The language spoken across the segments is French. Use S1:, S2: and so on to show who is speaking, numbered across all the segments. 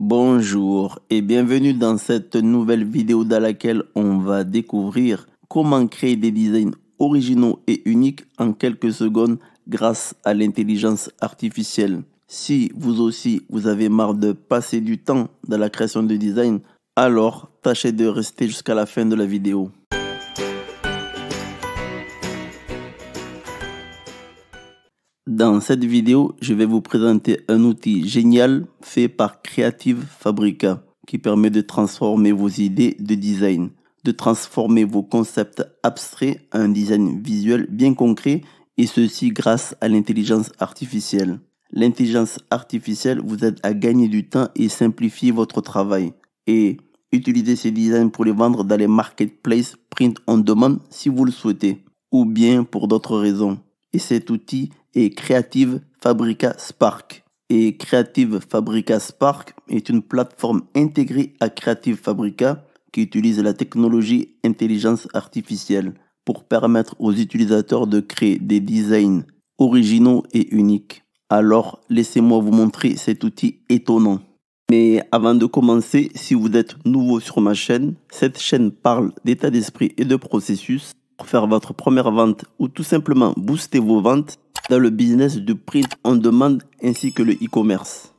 S1: Bonjour et bienvenue dans cette nouvelle vidéo dans laquelle on va découvrir comment créer des designs originaux et uniques en quelques secondes grâce à l'intelligence artificielle. Si vous aussi vous avez marre de passer du temps dans la création de design, alors tâchez de rester jusqu'à la fin de la vidéo. Dans cette vidéo, je vais vous présenter un outil génial fait par Creative Fabrica qui permet de transformer vos idées de design, de transformer vos concepts abstraits en un design visuel bien concret et ceci grâce à l'intelligence artificielle. L'intelligence artificielle vous aide à gagner du temps et simplifier votre travail et utiliser ces designs pour les vendre dans les marketplaces print on demand si vous le souhaitez ou bien pour d'autres raisons et cet outil est Creative Fabrica Spark. Et Creative Fabrica Spark est une plateforme intégrée à Creative Fabrica qui utilise la technologie intelligence artificielle pour permettre aux utilisateurs de créer des designs originaux et uniques. Alors, laissez-moi vous montrer cet outil étonnant. Mais avant de commencer, si vous êtes nouveau sur ma chaîne, cette chaîne parle d'état d'esprit et de processus pour faire votre première vente ou tout simplement booster vos ventes dans le business du print on demande ainsi que le e-commerce.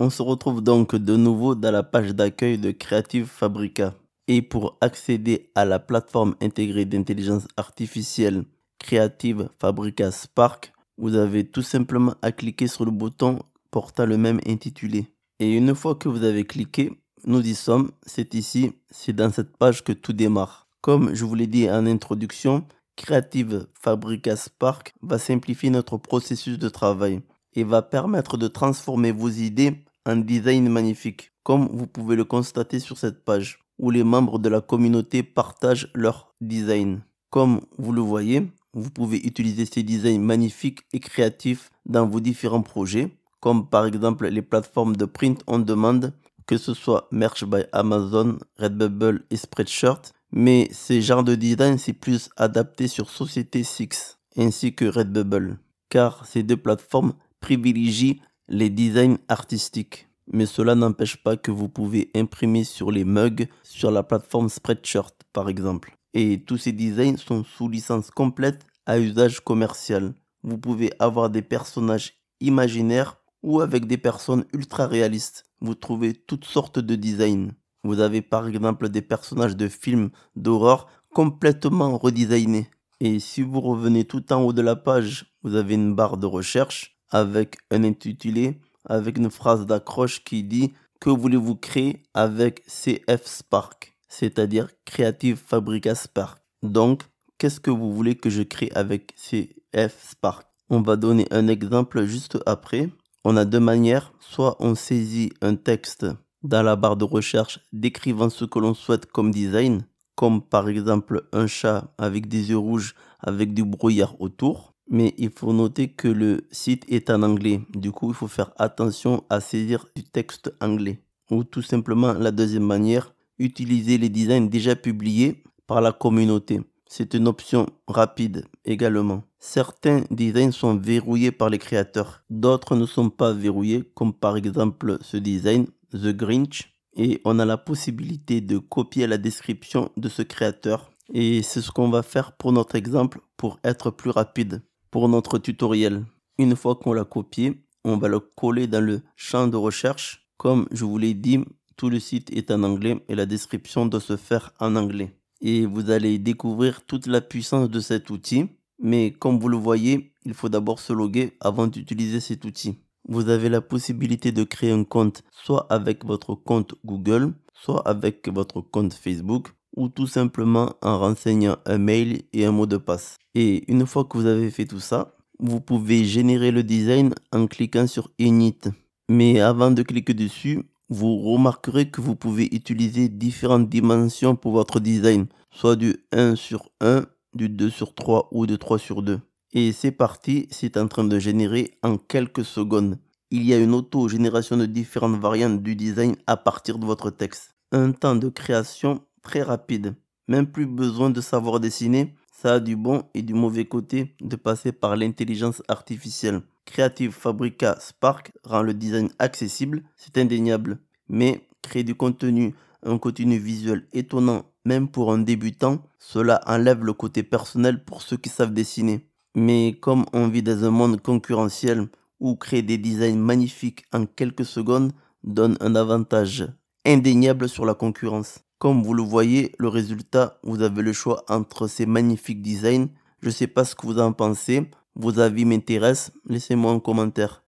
S1: On se retrouve donc de nouveau dans la page d'accueil de Creative Fabrica. Et pour accéder à la plateforme intégrée d'intelligence artificielle Creative Fabrica Spark, vous avez tout simplement à cliquer sur le bouton portant le même intitulé. Et une fois que vous avez cliqué, nous y sommes, c'est ici, c'est dans cette page que tout démarre. Comme je vous l'ai dit en introduction, Creative Fabrica Spark va simplifier notre processus de travail et va permettre de transformer vos idées en design magnifique, comme vous pouvez le constater sur cette page, où les membres de la communauté partagent leur design. Comme vous le voyez, vous pouvez utiliser ces designs magnifiques et créatifs dans vos différents projets, comme par exemple les plateformes de print on demande, que ce soit Merch by Amazon, Redbubble et Spreadshirt, mais ces genres de design c'est plus adapté sur Société 6 ainsi que Redbubble, car ces deux plateformes privilégient les designs artistiques. Mais cela n'empêche pas que vous pouvez imprimer sur les mugs sur la plateforme Spreadshirt par exemple. Et tous ces designs sont sous licence complète à usage commercial. Vous pouvez avoir des personnages imaginaires ou avec des personnes ultra réalistes. Vous trouvez toutes sortes de designs. Vous avez par exemple des personnages de films d'horreur complètement redesignés. Et si vous revenez tout en haut de la page, vous avez une barre de recherche avec un intitulé, avec une phrase d'accroche qui dit que voulez-vous créer avec CF Spark, c'est-à-dire Creative Fabrica Spark. Donc, qu'est-ce que vous voulez que je crée avec CF Spark On va donner un exemple juste après on a deux manières. Soit on saisit un texte dans la barre de recherche décrivant ce que l'on souhaite comme design, comme par exemple un chat avec des yeux rouges avec du brouillard autour. Mais il faut noter que le site est en anglais. Du coup, il faut faire attention à saisir du texte anglais. Ou tout simplement la deuxième manière, utiliser les designs déjà publiés par la communauté. C'est une option rapide également. Certains designs sont verrouillés par les créateurs, d'autres ne sont pas verrouillés, comme par exemple ce design, The Grinch, et on a la possibilité de copier la description de ce créateur. Et c'est ce qu'on va faire pour notre exemple pour être plus rapide pour notre tutoriel. Une fois qu'on l'a copié, on va le coller dans le champ de recherche. Comme je vous l'ai dit, tout le site est en anglais et la description doit se faire en anglais. Et vous allez découvrir toute la puissance de cet outil mais comme vous le voyez, il faut d'abord se loguer avant d'utiliser cet outil. Vous avez la possibilité de créer un compte soit avec votre compte Google, soit avec votre compte Facebook ou tout simplement en renseignant un mail et un mot de passe. Et une fois que vous avez fait tout ça, vous pouvez générer le design en cliquant sur Init. Mais avant de cliquer dessus, vous remarquerez que vous pouvez utiliser différentes dimensions pour votre design, soit du 1 sur 1 du 2 sur 3 ou de 3 sur 2. Et c'est parti, c'est en train de générer en quelques secondes. Il y a une auto-génération de différentes variantes du design à partir de votre texte. Un temps de création très rapide. Même plus besoin de savoir dessiner, ça a du bon et du mauvais côté de passer par l'intelligence artificielle. Creative Fabrica Spark rend le design accessible, c'est indéniable. Mais créer du contenu, un contenu visuel étonnant même pour un débutant, cela enlève le côté personnel pour ceux qui savent dessiner. Mais comme on vit dans un monde concurrentiel où créer des designs magnifiques en quelques secondes donne un avantage indéniable sur la concurrence. Comme vous le voyez, le résultat, vous avez le choix entre ces magnifiques designs. Je ne sais pas ce que vous en pensez, vos avis m'intéressent, laissez-moi un commentaire.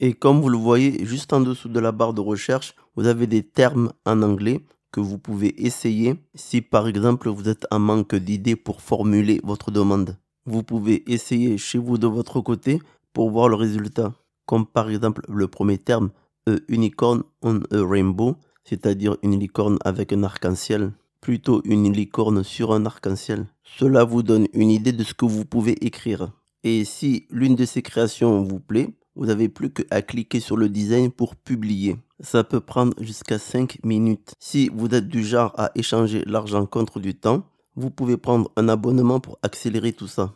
S1: Et comme vous le voyez, juste en dessous de la barre de recherche, vous avez des termes en anglais que vous pouvez essayer si par exemple vous êtes en manque d'idées pour formuler votre demande. Vous pouvez essayer chez vous de votre côté pour voir le résultat, comme par exemple le premier terme a unicorn on a rainbow, c'est-à-dire une licorne avec un arc-en-ciel, plutôt une licorne sur un arc-en-ciel. Cela vous donne une idée de ce que vous pouvez écrire. Et si l'une de ces créations vous plaît, vous n'avez plus qu'à cliquer sur le design pour publier. Ça peut prendre jusqu'à 5 minutes. Si vous êtes du genre à échanger l'argent contre du temps, vous pouvez prendre un abonnement pour accélérer tout ça.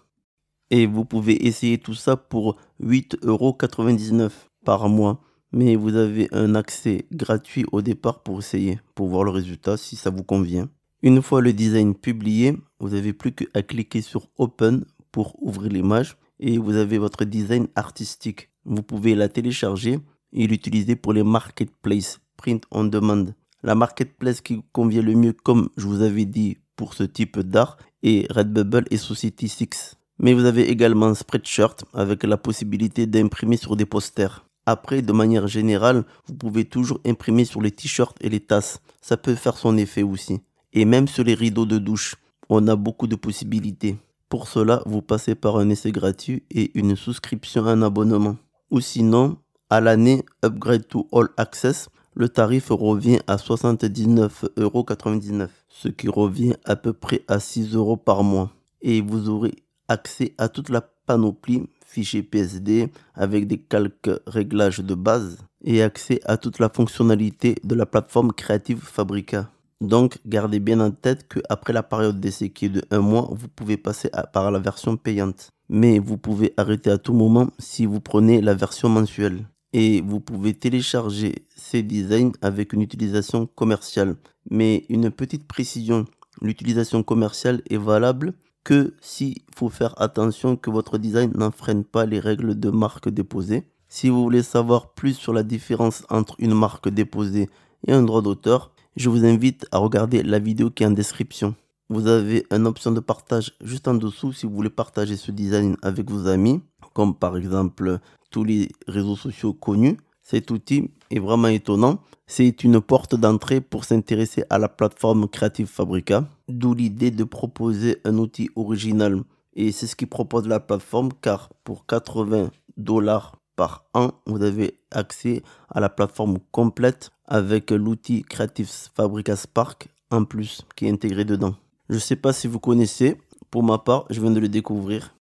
S1: Et vous pouvez essayer tout ça pour 8,99€ par mois. Mais vous avez un accès gratuit au départ pour essayer, pour voir le résultat si ça vous convient. Une fois le design publié, vous n'avez plus qu'à cliquer sur Open pour ouvrir l'image et vous avez votre design artistique. Vous pouvez la télécharger il est utilisé pour les marketplaces print on demand. La marketplace qui convient le mieux, comme je vous avais dit, pour ce type d'art est Redbubble et Society6. Mais vous avez également Spreadshirt avec la possibilité d'imprimer sur des posters. Après, de manière générale, vous pouvez toujours imprimer sur les t-shirts et les tasses. Ça peut faire son effet aussi. Et même sur les rideaux de douche, on a beaucoup de possibilités. Pour cela, vous passez par un essai gratuit et une souscription à un abonnement. Ou sinon, à l'année Upgrade to All Access, le tarif revient à 79,99€, ce qui revient à peu près à 6€ par mois. Et vous aurez accès à toute la panoplie fichier PSD avec des calques réglages de base et accès à toute la fonctionnalité de la plateforme Creative Fabrica. Donc gardez bien en tête que après la période d'essai qui est de 1 mois, vous pouvez passer par la version payante. Mais vous pouvez arrêter à tout moment si vous prenez la version mensuelle et vous pouvez télécharger ces designs avec une utilisation commerciale. Mais une petite précision, l'utilisation commerciale est valable que s'il faut faire attention que votre design n'enfreine pas les règles de marque déposée. Si vous voulez savoir plus sur la différence entre une marque déposée et un droit d'auteur, je vous invite à regarder la vidéo qui est en description. Vous avez une option de partage juste en dessous si vous voulez partager ce design avec vos amis, comme par exemple les réseaux sociaux connus. Cet outil est vraiment étonnant. C'est une porte d'entrée pour s'intéresser à la plateforme Creative Fabrica, d'où l'idée de proposer un outil original. Et c'est ce qui propose la plateforme car pour 80 dollars par an, vous avez accès à la plateforme complète avec l'outil Creative Fabrica Spark en plus qui est intégré dedans. Je sais pas si vous connaissez, pour ma part, je viens de le découvrir.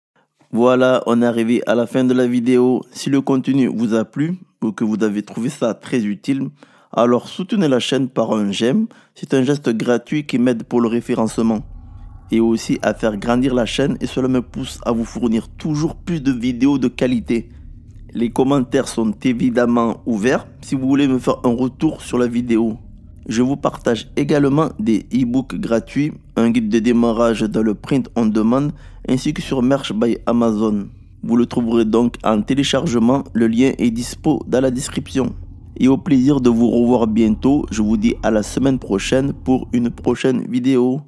S1: Voilà, on est arrivé à la fin de la vidéo. Si le contenu vous a plu ou que vous avez trouvé ça très utile, alors soutenez la chaîne par un j'aime. C'est un geste gratuit qui m'aide pour le référencement et aussi à faire grandir la chaîne et cela me pousse à vous fournir toujours plus de vidéos de qualité. Les commentaires sont évidemment ouverts si vous voulez me faire un retour sur la vidéo. Je vous partage également des e-books gratuits, un guide de démarrage dans le print on demand ainsi que sur Merch by Amazon. Vous le trouverez donc en téléchargement, le lien est dispo dans la description. Et au plaisir de vous revoir bientôt, je vous dis à la semaine prochaine pour une prochaine vidéo.